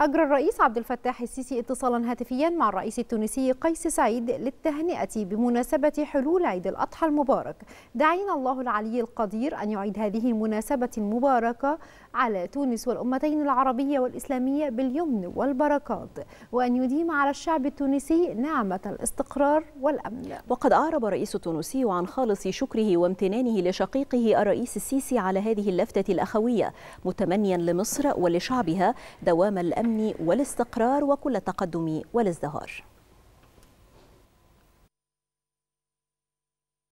أجرى الرئيس عبد الفتاح السيسي اتصالا هاتفيا مع الرئيس التونسي قيس سعيد للتهنئة بمناسبة حلول عيد الأضحى المبارك دعينا الله العلي القدير أن يعيد هذه المناسبة المباركة على تونس والأمتين العربية والإسلامية باليمن والبركات وأن يديم على الشعب التونسي نعمة الاستقرار والأمن وقد أعرب الرئيس التونسي عن خالص شكره وامتنانه لشقيقه الرئيس السيسي على هذه اللفتة الأخوية متمنيا لمصر ولشعبها دوام الأمن الأمن والاستقرار وكل التقدم والازدهار